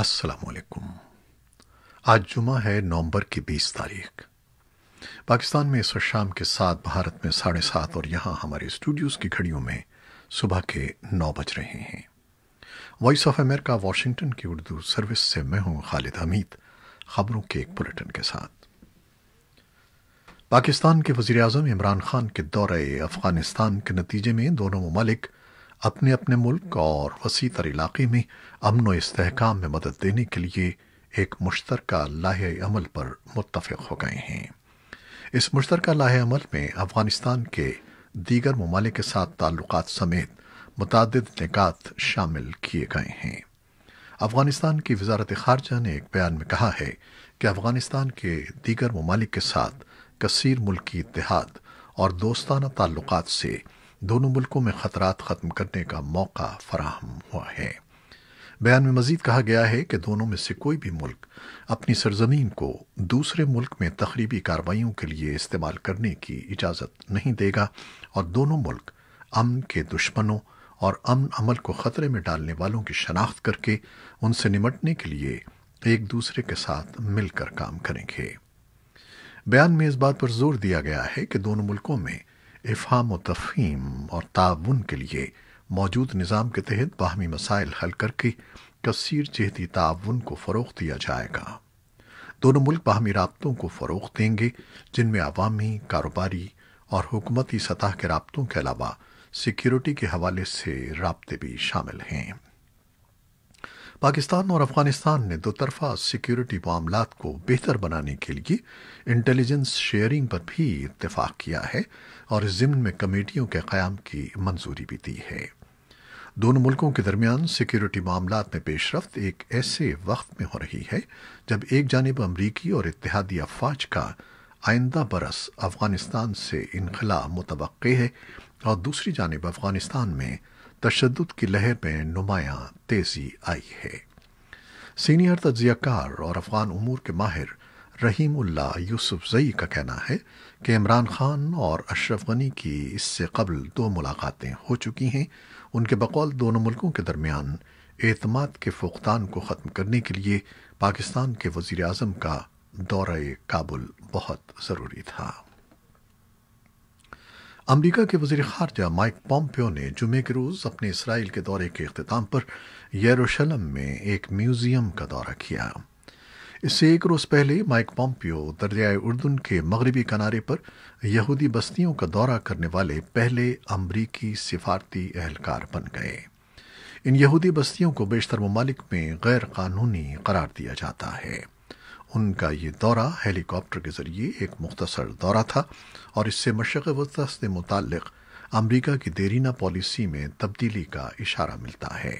असलकुम आज जुमा है नवंबर की बीस तारीख पाकिस्तान में इस शाम के साथ भारत में साढ़े सात और यहां हमारे स्टूडियोज की घड़ियों में सुबह के नौ बज रहे हैं वॉइस ऑफ अमेरिका वॉशिंगटन की उर्दू सर्विस से मैं हूं खालिद हमीद खबरों के एक बुलेटिन के साथ पाकिस्तान के वजीर अजम इमरान खान के दौरे अफगानिस्तान के नतीजे में दोनों ममालिक अपने अपने मुल्क और वसी तर इलाके में अमन व इसकाम में मदद देने के लिए एक मुश्तरका लाहे अमल पर मुतफिक हो गए हैं इस मुश्तरका लाहे अमल में अफगानिस्तान के दीगर ममालिक के साथ ताल्लुकात समेत मुतद निकात शामिल किए गए हैं अफगानिस्तान की वजारत खारजा ने एक बयान में कहा है कि अफगानिस्तान के दीगर ममालिक के साथ कसीर मुल्की इतिहाद और दोस्ताना ताल्लुकात से दोनों मुल्कों में खतरात ख़त्म करने का मौका फराहम हुआ है बयान में मजीद कहा गया है कि दोनों में से कोई भी मुल्क अपनी सरजमीन को दूसरे मुल्क में तकरीबी कार्रवाइयों के लिए इस्तेमाल करने की इजाज़त नहीं देगा और दोनों मुल्क अमन के दुश्मनों और अमन अमल को ख़तरे में डालने वालों की शनाख्त करके उनसे निमटने के लिए एक दूसरे के साथ मिलकर काम करेंगे बयान में इस बात पर जोर दिया गया है कि दोनों मुल्कों में इफ़ाम और तफ़हीम और ताउन के लिए मौजूद निज़ाम के तहत बाहमी मसाइल हल करके कसीर जहती ताउन को फ़रोग दिया जाएगा दोनों मुल्क बाहमी रबतों को फ़रोग देंगे जिनमें आवामी कारोबारी और हुकूमती सतह के रबतों के अलावा सिक्योरिटी के हवाले से रबते भी शामिल हैं पाकिस्तान और अफगानिस्तान ने दो तरफा सिक्योरिटी मामला को बेहतर बनाने के लिए इंटेलिजेंस शेयरिंग पर भी इतफाक किया है और इस जिम्न में कमेटियों के क़्याम की मंजूरी भी दी है दोनों मुल्कों के दरमियान सिक्योरिटी मामला में पेशरफ एक ऐसे वक्त में हो रही है जब एक जानब अमरीकी और इतिहादी अफवाज का आइंदा बरस अफगानिस्तान से इनखला मुतव है और दूसरी जानब अफगानिस्तान में तशद की लहर में नुमाया तेजी आई है सीनियर तजियाकार और अफगान उमूर के माहिर रहीम उल्ला यूसुफ जई का कहना है कि इमरान खान और अशरफ गनी की इससे कबल दो मुलाकातें हो चुकी हैं उनके बकौल दोनों मुल्कों के दरमियान एतमाद के फुकदान को ख़त्म करने के लिए पाकिस्तान के वजीर अजम का दौरा काबुल बहुत ज़रूरी था अमरीका के वजीर खारजा माइक पॉम्पियो ने जुमे के रोज़ अपने इसराइल के दौरे के अख्ताम पर यरूशलम में एक म्यूज़ियम का दौरा किया इससे एक रोज़ पहले माइक पॉम्पियो दरियाए उर्दन के मगरबी किनारे पर यहूदी बस्तियों का दौरा करने वाले पहले अमरीकी सिफारती एहलकार बन गए इन यहूदी बस्तियों को बेशतर ममालिक में गैर कानूनी करार दिया जाता है उनका ये दौरा हेलीकॉप्टर के जरिए एक मुख्तसर दौरा था और इससे मशरक़ वस्ती से मुतक अमरीका की देरीना पॉलिसी में तब्दीली का इशारा मिलता है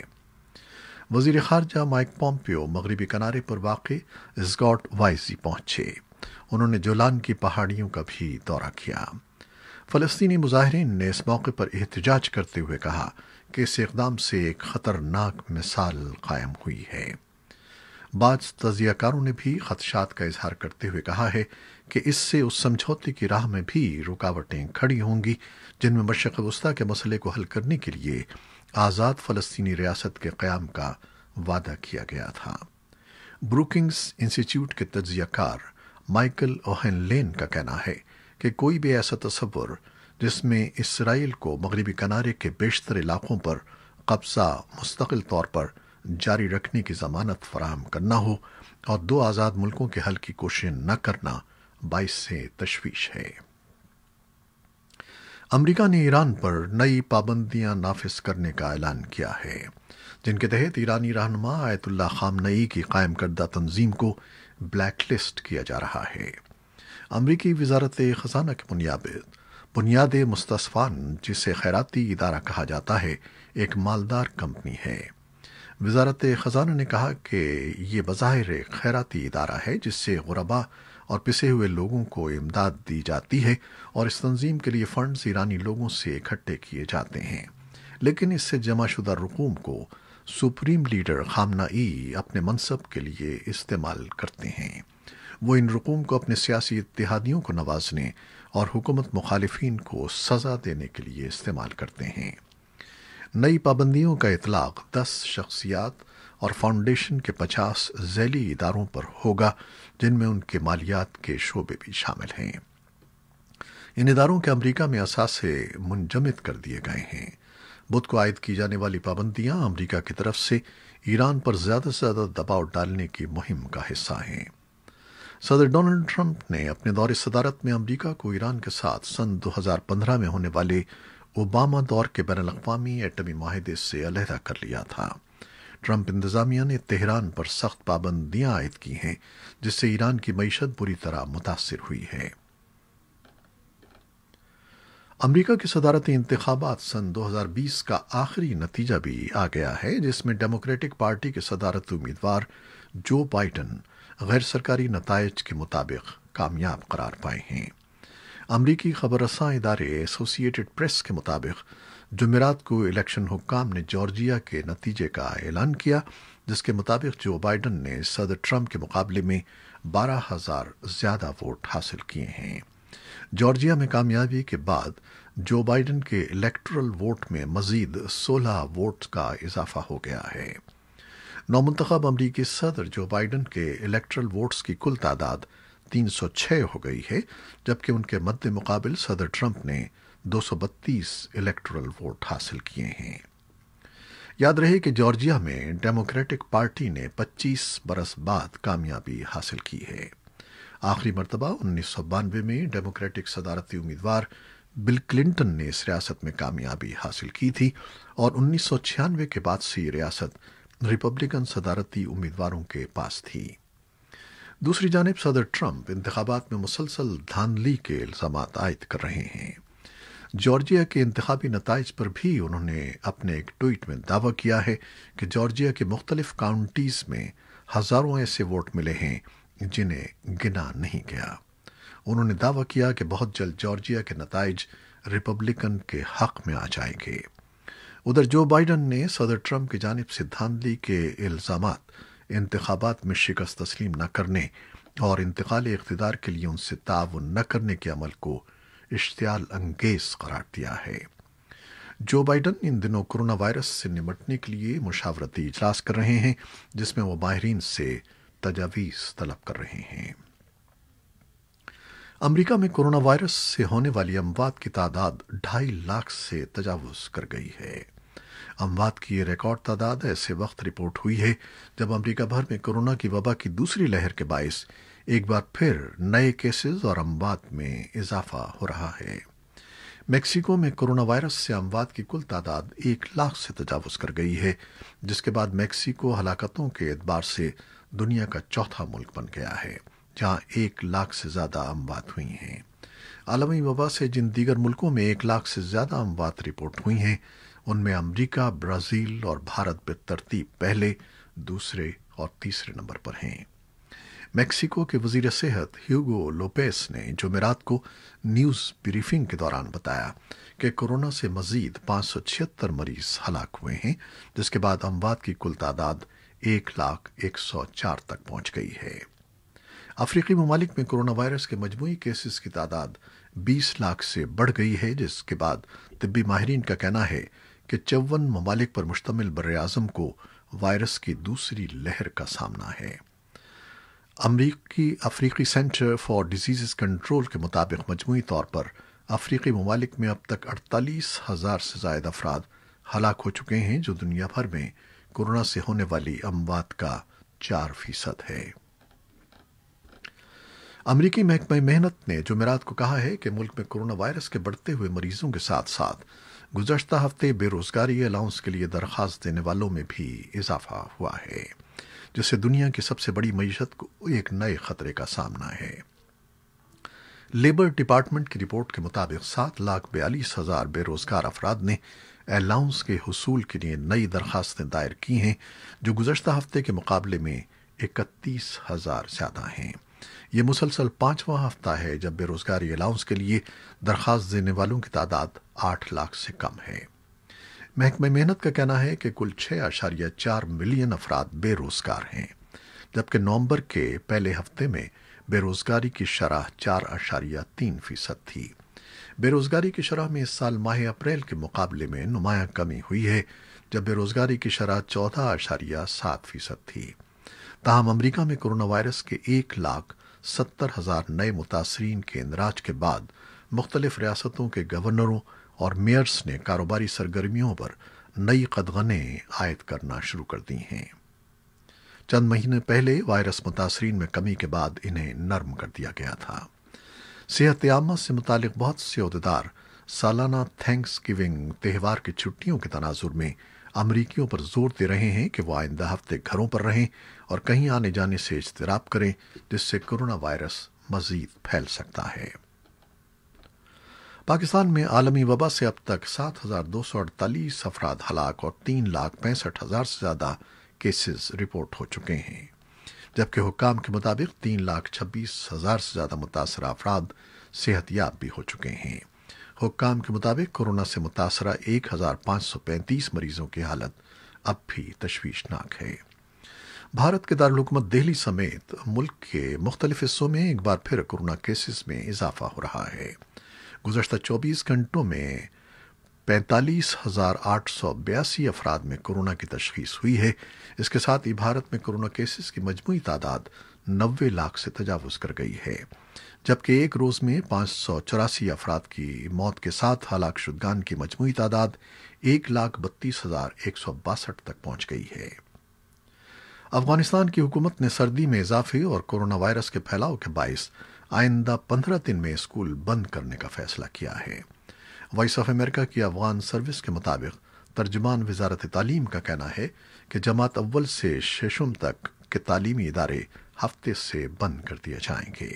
वजीर खारजा माइक पॉम्पियो मगरबी किनारे पर वाक़ स्कॉट वाइसी पहुंचे उन्होंने जोलान की पहाड़ियों का भी दौरा किया फ़लस्तनी मुजाहरीन ने इस मौके पर एहतजाज करते हुए कहा कि इस इकदाम से एक ख़तरनाक मिसाल कायम हुई है बाज तजियाकारों ने भी खदशात का इजहार करते हुए कहा है कि इससे उस समझौते की राह में भी रुकावटें खड़ी होंगी जिनमें मशरक वस्ता के मसले को हल करने के लिए आज़ाद फ़लस्तीनी रियासत के क़्याम का वादा किया गया था ब्रुकिंग्स इंस्टीट्यूट के तजियाकार माइकल ओहन लेन का कहना है कि कोई भी ऐसा तस्वुर जिसमें इसराइल को मगरबी किनारे के बेशतर इलाकों पर कब्जा मुस्तकिल तौर पर जारी रखने की जमानत फराहम करना हो और दो आज़ाद मुल्कों के हल की कोशिश न करना बाईस से तशवीश है अमरीका ने ईरान पर नई पाबंदियां नाफिज करने का ऐलान किया है जिनके तहत ईरानी रहनुमा आयतुल्ला खाम नई की कायम करदा तंजीम को ब्लैकलिस्ट किया जा रहा है अमरीकी वजारत खजाना की बुनियाद बुनियाद मुस्तफ़ान जिसे खैराती इदारा कहा जाता है एक मालदार कंपनी है वजारत ख़जाना ने कहा कि ये बज़ाहिर खैराती इदारा है जिससे गुरबा और पिसे हुए लोगों को इमदाद दी जाती है और इस तंजीम के लिए फंड ईरानी लोगों से इकट्ठे किए जाते हैं लेकिन इससे जमाशुदा रकूम को सुप्रीम लीडर खामनाई अपने मनसब के लिए इस्तेमाल करते हैं वो इन रकूम को अपने सियासी इतिहादियों को नवाजने और हुकूमत मुखालफन को सज़ा देने के लिए इस्तेमाल करते हैं नई पाबंदियों का इतलाक दस शख्सियात और फाउंडेशन के पचास जैली इदारों पर होगा जिनमें उनके मालियात के शोबे भी शामिल हैं इन इदारों के अमरीका में असासे मुंजमद कर दिए गए हैं बुध को आयद की जाने वाली पाबंदियां अमरीका की तरफ से ईरान पर ज्यादा से ज्यादा दबाव डालने की मुहिम का हिस्सा हैं सदर डोनाल्ड ट्रंप ने अपने दौरे सदारत में अमरीका को ईरान के साथ सन 2015 में होने वाले ओबामा दौर के बैन अवी एटमी माहदे से अलहदा कर लिया था ट्रंप इंतजामिया ने तेहरान पर सख्त पाबंदियां आयद की हैं जिससे ईरान की मीशत बुरी तरह मुतासर हुई है अमरीका के सदारती इंतबात सन 2020 का आखिरी नतीजा भी आ गया है जिसमें डेमोक्रेटिक पार्टी के सदारत उम्मीदवार जो बाइडन गैर सरकारी नतज के मुताबिक कामयाब करार पाए हैं अमरीकी खबर रसा इदारे एसोसिएटेड प्रेस के मुताबिक जुमेरात को इलेक्शन हुकाम ने जॉर्जिया के नतीजे का ऐलान किया जिसके मुताबिक जो बाइडन ने सदर ट्रंप के मुकाबले में बारह हजार ज्यादा वोट हासिल किए हैं जॉर्जिया में कामयाबी के बाद जो बाइडन के इलेक्ट्रल वोट में मजीद 16 वोट का इजाफा हो गया है नौमंतब अमरीकी सदर जो बाइडन के इलेक्ट्रल वोट्स की कुल तादाद 306 हो गई है जबकि उनके मद्दे मुकाबल सदर ट्रंप ने 232 इलेक्टोरल वोट हासिल किए हैं याद रहे कि जॉर्जिया में डेमोक्रेटिक पार्टी ने 25 बरस बाद कामयाबी हासिल की है आखिरी मरतबा उन्नीस में डेमोक्रेटिक सदारती उम्मीदवार बिल क्लिंटन ने इस रियासत में कामयाबी हासिल की थी और उन्नीस के बाद से ये रियासत रिपब्लिकन सदारती उम्मीदवारों के पास थी दूसरी जानब सदर ट्रंप इंतबात में मुसलसल धांधली के इल्ज़ाम आयद कर रहे हैं जॉर्जिया के इंतबी नतज पर भी उन्होंने अपने एक ट्वीट में दावा किया है कि जॉर्जिया के मुख्तलिफ काउंटीज़ में हज़ारों ऐसे वोट मिले हैं जिन्हें गिना नहीं गया उन्होंने दावा किया कि बहुत जल्द जॉर्जिया के नतज रिपब्लिकन के हक में आ जाएंगे उधर जो बाइडन ने सदर ट्रंप की जानब से धांधली के इल्ज़ाम इंतबात में शिकस्त तस्लीम न करने और इंतकाल इकतदार के लिए उनसे ताउन न करने के अमल को इश्तियाल अंगेज करार दिया है जो बाइडन इन दिनों कोरोना वायरस से निपटने के लिए मुशावरती इजलास कर रहे हैं जिसमें वो माहरीन से तजावीज़ तलब कर रहे हैं अमरीका में कोरोना वायरस से होने वाली अमवात की तादाद ढाई लाख से तजावज़ कर गई है अमवात की यह रिकॉर्ड तादाद ऐसे वक्त रिपोर्ट हुई है जब अमरीका भर में कोरोना की वबा की दूसरी लहर के बायस एक बार फिर नए केसेस और अमवात में इजाफा हो रहा है मेक्सिको में कोरोना वायरस से अमवात की कुल तादाद एक लाख से तजावज कर गई है जिसके बाद मेक्सिको हलाकतों के एतबार से दुनिया का चौथा मुल्क बन गया है जहां एक लाख से ज्यादा अमवात हुई हैं आलमी वबा से जिन दीगर मुल्कों में एक लाख से ज्यादा अमवात रिपोर्ट हुई हैं उनमें अमेरिका, ब्राजील और भारत बेतरतीब पहले दूसरे और तीसरे नंबर पर हैं मेक्सिको के वजीर सेहत ह्यूगो लोपेस ने जुमेरात को न्यूज ब्रीफिंग के दौरान बताया कि कोरोना से मजीद छिहत्तर मरीज हलाक हुए हैं जिसके बाद अमवात की कुल तादाद एक लाख एक सौ चार तक पहुंच गई है अफ्रीकी ममालिक में कोरोना वायरस के मजमू केसेस की तादाद 20 लाख से बढ़ गई है जिसके बाद तिब्बी माहरीन का कहना है के चौवन ममालिक पर मुश्तमिल आजम को वायरस की दूसरी लहर का सामना है अमरीकी अफ्रीकी सेंटर फॉर डिजीज़ कंट्रोल के मुताबिक मजमू तौर पर अफ्रीकी ममालिक में अब तक अड़तालीस हज़ार से जायद अफराद हलाक हो चुके हैं जो दुनिया भर में कोरोना से होने वाली अमवात का चार फीसद है अमरीकी महकमा मेहनत ने जुमेरात को कहा है कि मुल्क में कोरोना वायरस के बढ़ते हुए मरीजों के साथ साथ गुजश्ता हफ्ते बेरोजगारी अलाउंस के लिए दरख्वास्त देने वालों में भी इजाफा हुआ है जिससे दुनिया की सबसे बड़ी मीशत को एक नए खतरे का सामना है लेबर डिपार्टमेंट की रिपोर्ट के मुताबिक सात लाख बयालीस हजार बेरोजगार अफराद ने अलाउंस के हसूल के लिए नई दरखास्तें दायर की हैं जो गुजशत हफ्ते के मुकाबले में इकतीस हजार ज्यादा हैं ये मुसलसल पांचवा हफ्ता है जब बेरोजगारी अलाउंस के लिए दरख्वास्त देने वालों की तादाद आठ लाख से कम है महकमे मेहनत का कहना है कि कुल छह आशारिया चार मिलियन अफराद बेरोजगार हैं जबकि नवंबर के पहले हफ्ते में बेरोजगारी की शराह चार आशारिया तीन फीसद थी बेरोजगारी की शराह में इस साल माह अप्रैल के मुकाबले में नुमाया कमी हुई है जब बेरोजगारी की शराह चौदह आशारिया सात फीसद थी ताहम अमरीका में कोरोना वायरस के एक लाख सत्तर हजार नए मुतासरीन के इंदराज के बाद मुख्तलिफ रियासतों के गवर्नरों और मेयर्स ने कारोबारी सरगर्मियों पर नई कदगनें आयद करना शुरू कर दी हैं चंद महीने पहले वायरस मुतासरीन में कमी के बाद इन्हें नर्म कर दिया गया था सेहत आमा से मुतालिक बहुत से अहदेदार सालाना थैंक्स गिविंग त्यौहार की छुट्टियों के तनाजुर में अमरीकियों पर जोर दे रहे हैं कि वह आइंदा हफ्ते घरों पर रहें और कहीं आने जाने से इजतराब करें जिससे कोरोना वायरस मजीद फैल सकता है पाकिस्तान में आलमी वबा से अब तक सात हजार दो सौ अड़तालीस अफराद हलाक और तीन लाख पैंसठ हजार से ज्यादा केसेस रिपोर्ट हो चुके हैं जबकि हुकाम के मुताबिक तीन लाख छब्बीस हजार से ज्यादा मुतासर अफराद सेहतियाब भी हो चुके हैं हुकाम के मुताबिक कोरोना से मुतासरा एक हजार पांच सौ पैंतीस मरीजों की हालत अब भी तश्वीशनाक है भारत के दारकूमत दिल्ली समेत मुल्क के मुख्तलिफ हिस्सों में एक बार फिर कोरोना केसेस में इजाफा हो रहा है गुजशत 24 घंटों में पैंतालीस हजार आठ सौ बयासी अफराद में कोरोना की तशखीस हुई है इसके साथ ही भारत में कोरोना केसेस की मजमू तादाद नब्बे लाख से तजावज़ कर गई है जबकि एक रोज़ में पांच सौ चौरासी अफराद की मौत के साथ हलाक शुदगान की मजमू तादाद एक लाख बत्तीस हजार एक सौ बासठ तक पहुंच गई है अफगानिस्तान की हुकूमत ने सर्दी में इजाफे और कोरोना वायरस के फैलाव के बायस आइंदा पंद्रह दिन में स्कूल बंद करने का फैसला किया है वॉइस ऑफ अमेरिका की अफगान सर्विस के मुताबिक तर्जमान वजारत तालीम का कहना है कि जमात अव्वल से शेषुम तक के तालीमी इदारे हफ्ते से बंद कर दिए जाएंगे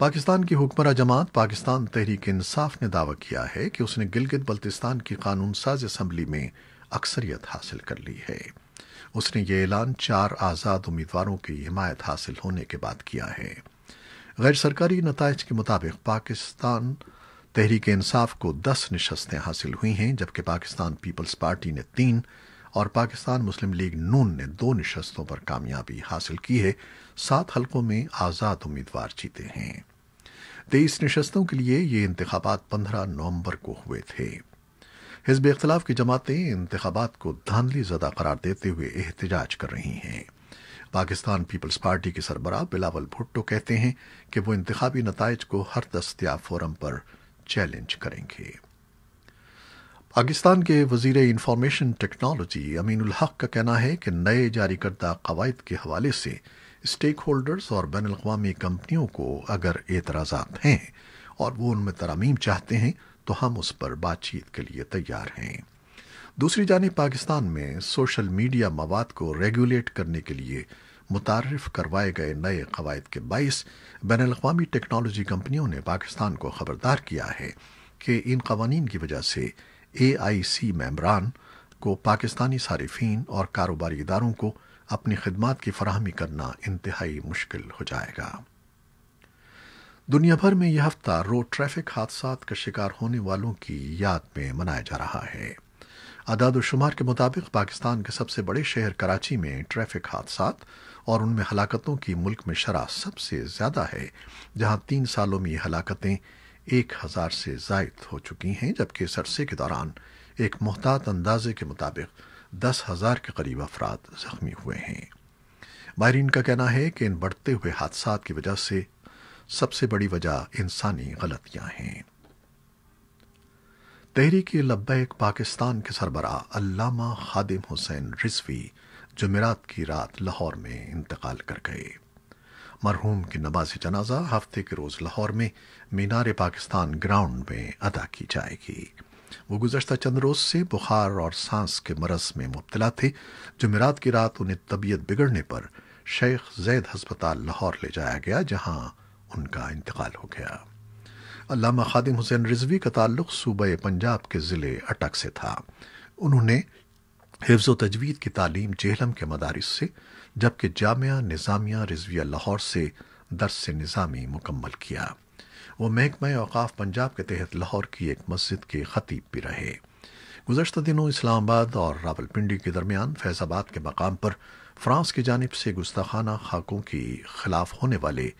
पाकिस्तान की हुक्मरा जमात पाकिस्तान तहरीक इंसाफ ने दावा किया है कि उसने गिलगित बल्तिस्तान की कानून साज असम्बली में अक्सरियत हासिल कर ली है उसने ये ऐलान चार आज़ाद उम्मीदवारों की हिमायत हासिल होने के बाद किया है गैर सरकारी नतज के मुताबिक पाकिस्तान तहरीक इंसाफ को दस नशस्तें हासिल हुई हैं जबकि पाकिस्तान पीपल्स पार्टी ने तीन और पाकिस्तान मुस्लिम लीग नून ने दो नशस्तों पर कामयाबी हासिल की है सात हलकों में आज़ाद उम्मीदवार जीते हैं तेईस नशस्तों के लिए ये इंतबात पंद्रह नवंबर को हुए थे हिजब इख्तलाफ की जमातें इंतबात को धांधली जदा करार देते हुए एहतजाज कर रही हैं पाकिस्तान पीपल्स पार्टी के सरबरा बिलावल भुट्टो कहते हैं कि वो इंतबी नतज को हर दस्तिया फोरम पर चैलेंज करेंगे पाकिस्तान के वजीर इंफॉर्मेशन टेक्नोलॉजी अमीनुल हक का कहना है कि नए जारी करदा कवायद के हवाले से स्टेक होल्डर्स और बैन अवी कंपनियों को अगर एतराज हैं और वो उनमें तरामीम चाहते हैं तो हम उस पर बातचीत के लिए तैयार हैं दूसरी जानब पाकिस्तान में सोशल मीडिया मवाद को रेगुलेट करने के लिए मुतारफ करवाए गए नए कवायद के बायस बैन अवी टेक्नोलॉजी कंपनियों ने पाकिस्तान को खबरदार किया है कि इन कवानीन की वजह से ए आई सी मैंबरान को पाकिस्तानी सार्फिन और कारोबारी इदारों को अपनी खदमात की फरहमी करना इंतहाई मुश्किल हो जाएगा दुनिया भर में यह हफ्ता रोड ट्रैफिक हादसा का शिकार होने वालों की याद में मनाया जा रहा है अदाद शुमार के मुताबिक पाकिस्तान के सबसे बड़े शहर कराची में ट्रैफिक हादसा और उनमें हलाकतों की मुल्क में शरह सबसे ज़्यादा है जहां तीन सालों में ये हलाकतें एक हज़ार से जायद हो चुकी हैं जबकि इस अरसे के दौरान एक मोहतात अंदाजे के मुताबिक दस हज़ार के करीब अफराद ज़ख्मी हुए हैं माहरीन का कहना है कि इन बढ़ते हुए हादसा की वजह से सबसे बड़ी वजह इंसानी गलतियां हैं तहरीक लब्बैक पाकिस्तान के सरबरा अल्लामा खादिम हुसैन रिजवी जुमेरात की रात लाहौर में इंतकाल कर गए मरहूम की नमाज जनाजा हफ्ते के रोज़ लाहौर में मीनार पाकिस्तान ग्राउंड में अदा की जाएगी वो गुजशत चंद रोज से बुखार और सांस के मरज में मुबतला थे जुमेरात की रात उन्हें तबीयत बिगड़ने पर शेख जैद हस्पताल लाहौर ले जाया गया जहां उनका इंतकाल हो गया अलामा खादिम हुसैन रिजवी का ताल्लुक सूबे पंजाब के ज़िले अटक से था उन्होंने हिफ्ज़ तजवीद की तालीम जेहलम के मदारस से जबकि जामिया निज़ामिया रिजविया लाहौर से दरस निज़ामी मुकम्मल किया वह महकमा अवकाफ़ पंजाब के तहत लाहौर की एक मस्जिद के खतीब भी रहे गुजशत दिनों इस्लामाबाद और रावलपिंडी के दरमियान फैज़ाबाद के मकाम पर फ्रांस की जानब से गुस्ताखाना खाकों के खिलाफ होने वाले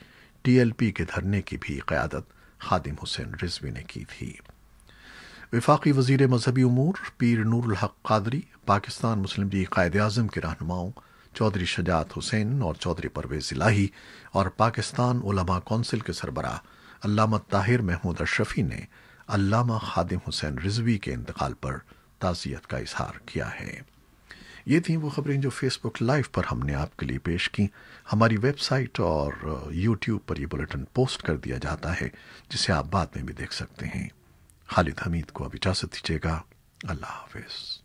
टीएलपी के धरने की भी क़्यादत खादिम हुसैन रिजवी ने की थी विफाकी वजीर मजहबी उमूर पीर नूरुल हक कादरी पाकिस्तान मुस्लिम लीग कायद अजम के रहनुमाओं चौधरी शजात हुसैन और चौधरी परवेज इलाही और पाकिस्तान उलमा कौंसिल के सरबरा अल्लामा ताहिर महमूद अशरफी ने अल्लामा खादिम हुसैन रिजवी के इंतकाल पर ताज़ियत का इजहार किया है ये थी वो खबरें जो फेसबुक लाइव पर हमने आपके लिए पेश की हमारी वेबसाइट और यूट्यूब पर यह बुलेटिन पोस्ट कर दिया जाता है जिसे आप बाद में भी देख सकते हैं खालिद हमीद को अब इजाज़त दीजिएगा अल्लाह हाफिज़